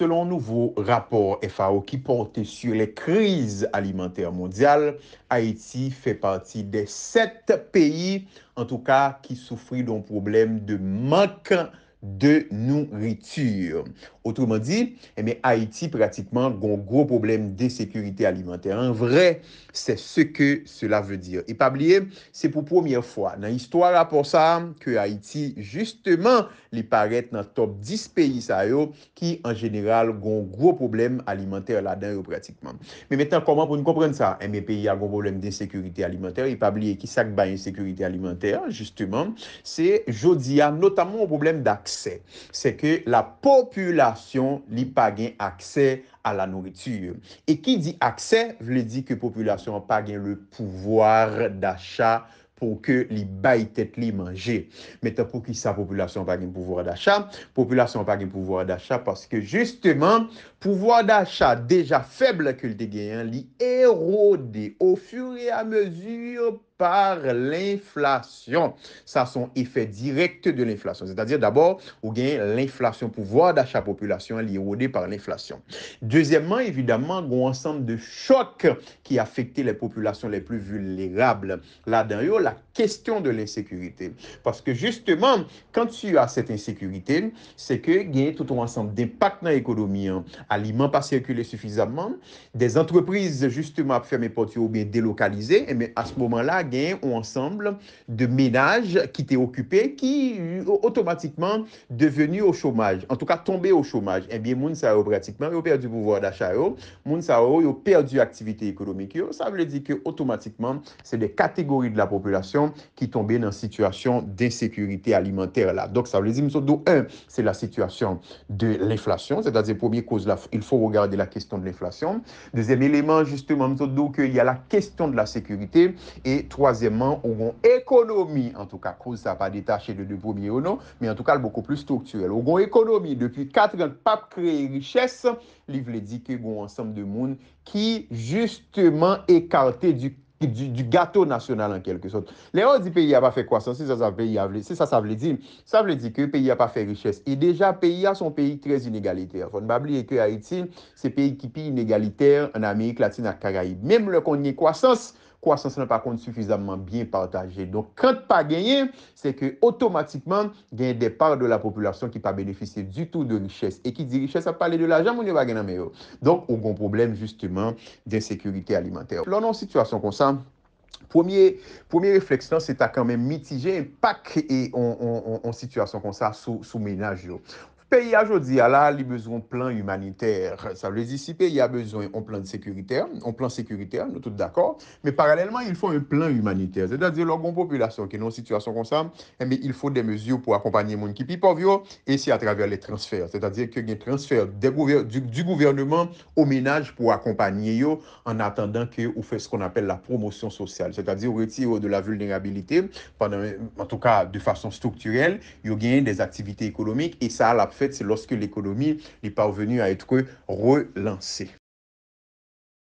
Selon nouvo rapor FAO ki pote su le krize alimenter mondyal, Haïti fe parti de set peyi, en tou ka ki soufri don problem de mank de nourritur. Ou Otouman di, mè eh Haiti pratikman goun gwo problem de sekurite alimenter. An vre, se se ke cela ve dir. E pablie, se pou pwomye fwa, nan istwara pou sa, ke Haiti justman li paret nan top 10 peyi sa yo, ki an jeneral goun gwo problem alimenter la den yo pratikman. Mè metan koman pou nou kompren sa? Mè peyi a goun problem de sekurite alimenter. E pablie, ki sak bayen sekurite alimenter, justman, se jodi a notamon o problem d'akse. Se ke la popula li pa gen akse a la nouwitur. E ki di akse, vle di ke populasyon pa gen le pouvoir d'achat pou ke li bay tet li manje. Meta pou ki sa populasyon pa gen pouvoir d'achat, populasyon pa gen pouvoir d'achat, paske justeman, pouvoir d'achat deja feble ke l'te gen, li erode au furi a mezur pou, par l'inflation. Ça, son effet direct de l'inflation. C'est-à-dire, d'abord, ou bien l'inflation, pouvoir d'achat population est érodé par l'inflation. Deuxièmement, évidemment, un ensemble de chocs qui affectent les populations les plus vulnérables. Là-dedans, la question de l'insécurité. Parce que justement, quand tu as cette insécurité, c'est que gagne tout un ensemble d'impacts dans l'économie. Hein. Aliments pas circuler suffisamment, des entreprises, justement, fermer portes ou bien délocalisées, et mais à ce moment-là, ou ensemble de ménages qui étaient occupés qui automatiquement devenu au chômage, en tout cas tombé au chômage. Eh bien, moun sa yo pratiquement, yo perdu pouvoir d'achat yo, moun perdu activité économique Ça veut dire que automatiquement, c'est des catégories de la population qui tombaient dans situation d'insécurité alimentaire là. Donc, ça veut dire, donc, un, c'est la situation de l'inflation, c'est-à-dire, première cause, là, il faut regarder la question de l'inflation. Deuxième élément, justement, donc, il y a la question de la sécurité et Troazèman, ou gon ekonomi. En tout ka, kouz sa pa detache de devoumye ou non, men en tout ka, l'beaucoup plus struktuel. Ou gon ekonomi. Depi 4 yon pape kreye richesse, li vle di ke gon ansam de moun ki justeman ekarte du gato nasyonal en kelke sot. Le ou di peyi a pa fe kwasans, se sa sa vle di, sa vle di ke peyi a pa fe richesse. E deja, peyi a son peyi kres inegaliter. Fon bab li eke a eti, se peyi ki pi inegaliter en Amerik latin ak karay. Mem le konye kwasans, kwasans nan pa kont suffisabman bien partaje. Don, kwen te pa genye, se ke otomatikman gen depar de la populasyon ki pa benefise du tout de lichese e ki di lichese a pale de la jam ou ne va genan meyo. Don, ou gon problem justyman de sekurite alimenter. Lon an sitwasyon kon sa, premier refleksyon se ta kanmen mitije e pa kreye an sitwasyon kon sa sou menaj yo. y a jodi, ala li bezon plan humanitèr, sa le disipe, y a bezon an plan sekuritèr, an plan sekuritèr, nou tout d'akor, me paralèlman, y fò an plan humanitèr, se ta di, lor bon popilasyon ki nou an situasyon konsam, eme, eh y fò de mezyou pou akompanyen moun ki pipov yo, e si a travèr le transfer, se ta di, ke gen transfer du gouvernement ou menaj pou akompanyen yo an attendan ke ou fè skon apèl la promosyon sosyal, se ta di, ou reti yo de la vulnerabilite, pandan, an tou ka, de fason strukturel, yo gen des aktivite ekonomik, e sa c'est lorsque l'économie est parvenue à être relancée.